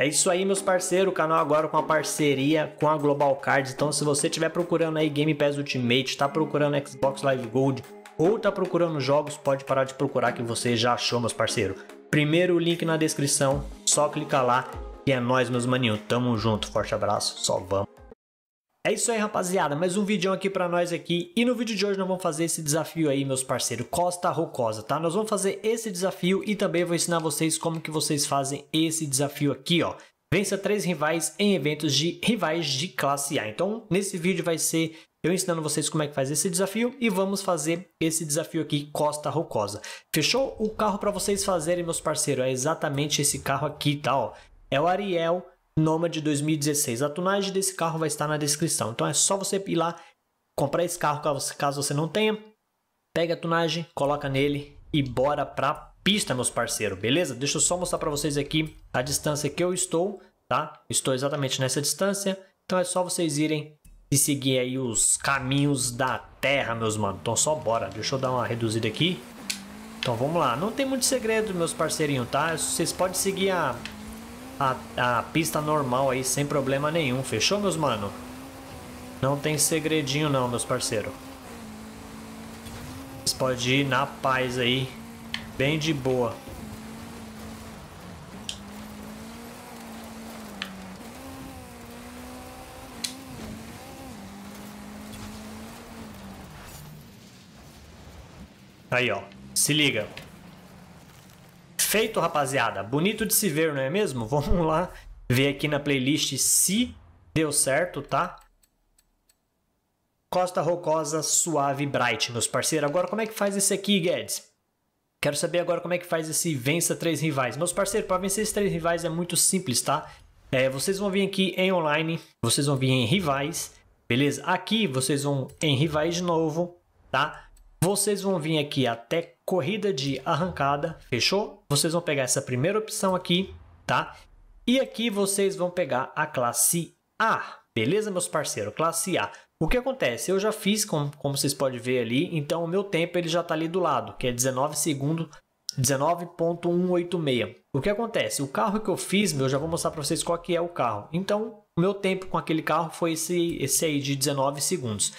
É isso aí, meus parceiros. O canal agora com a parceria com a Global Cards. Então, se você estiver procurando aí Game Pass Ultimate, está procurando Xbox Live Gold ou está procurando jogos, pode parar de procurar que você já achou, meus parceiros. Primeiro link na descrição, só clicar lá. E é nóis, meus maninhos. Tamo junto, forte abraço, só vamos. É isso aí, rapaziada. Mais um vídeo aqui para nós aqui. E no vídeo de hoje nós vamos fazer esse desafio aí, meus parceiros, Costa Rocosa, tá? Nós vamos fazer esse desafio e também vou ensinar vocês como que vocês fazem esse desafio aqui, ó. Vença três rivais em eventos de rivais de classe A. Então, nesse vídeo vai ser eu ensinando vocês como é que faz esse desafio e vamos fazer esse desafio aqui Costa Rocosa. Fechou? O carro para vocês fazerem, meus parceiros, é exatamente esse carro aqui, tá? Ó. É o Ariel Nômade 2016. A tunagem desse carro vai estar na descrição. Então é só você ir lá, comprar esse carro caso você não tenha. Pega a tunagem, coloca nele e bora pra pista, meus parceiros, beleza? Deixa eu só mostrar para vocês aqui a distância que eu estou, tá? Estou exatamente nessa distância. Então é só vocês irem e seguir aí os caminhos da terra, meus mano. Então só bora. Deixa eu dar uma reduzida aqui. Então vamos lá. Não tem muito segredo, meus parceirinhos, tá? Vocês podem seguir a a, a pista normal aí sem problema nenhum. Fechou, meus mano? Não tem segredinho não, meus parceiros. Vocês podem ir na paz aí. Bem de boa. Aí, ó. Se liga. Feito, rapaziada. Bonito de se ver, não é mesmo? Vamos lá ver aqui na playlist se deu certo, tá? Costa Rocosa Suave Bright, meus parceiros. Agora, como é que faz esse aqui, Guedes? Quero saber agora como é que faz esse vença três rivais. Meus parceiros, para vencer esses três rivais é muito simples, tá? É, vocês vão vir aqui em online, vocês vão vir em rivais, beleza? Aqui vocês vão em rivais de novo, tá? Vocês vão vir aqui até corrida de arrancada, fechou? Vocês vão pegar essa primeira opção aqui, tá? E aqui vocês vão pegar a classe A, beleza, meus parceiros? Classe A. O que acontece? Eu já fiz, como, como vocês podem ver ali, então o meu tempo ele já está ali do lado, que é 19 segundos, 19.186. O que acontece? O carro que eu fiz, meu, eu já vou mostrar para vocês qual que é o carro. Então, o meu tempo com aquele carro foi esse, esse aí de 19 segundos.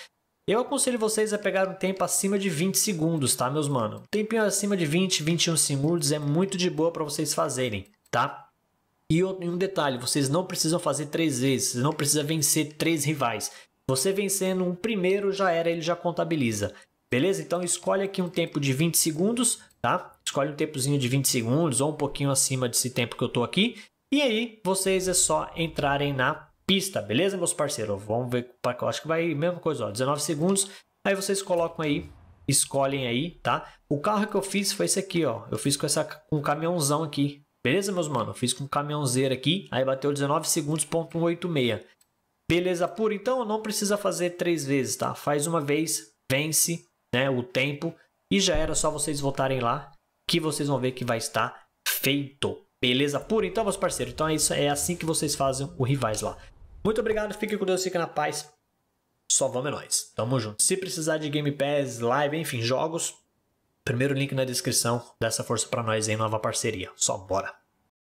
Eu aconselho vocês a pegar um tempo acima de 20 segundos, tá, meus mano? Um tempinho acima de 20, 21 segundos é muito de boa para vocês fazerem, tá? E um detalhe, vocês não precisam fazer três vezes, não precisa vencer três rivais. Você vencendo um primeiro já era, ele já contabiliza. Beleza? Então escolhe aqui um tempo de 20 segundos, tá? Escolhe um tempozinho de 20 segundos ou um pouquinho acima desse tempo que eu tô aqui. E aí, vocês é só entrarem na pista, beleza, meus parceiros? Vamos ver, eu acho que vai mesma coisa, ó, 19 segundos. Aí vocês colocam aí, escolhem aí, tá? O carro que eu fiz foi esse aqui, ó. Eu fiz com, essa, com um caminhãozão aqui, beleza, meus mano? fiz com um caminhãozeiro aqui, aí bateu 19 segundos, ponto 186. Beleza pura? Então não precisa fazer três vezes, tá? Faz uma vez, vence né, o tempo e já era só vocês voltarem lá que vocês vão ver que vai estar feito. Beleza pura? Então, meus parceiros, então é, isso, é assim que vocês fazem o rivais lá. Muito obrigado, fique com Deus, fique na paz. Só vamos é nós. Tamo junto. Se precisar de Game Pass, live, enfim, jogos, primeiro link na descrição. Dá essa força para nós em nova parceria. Só bora.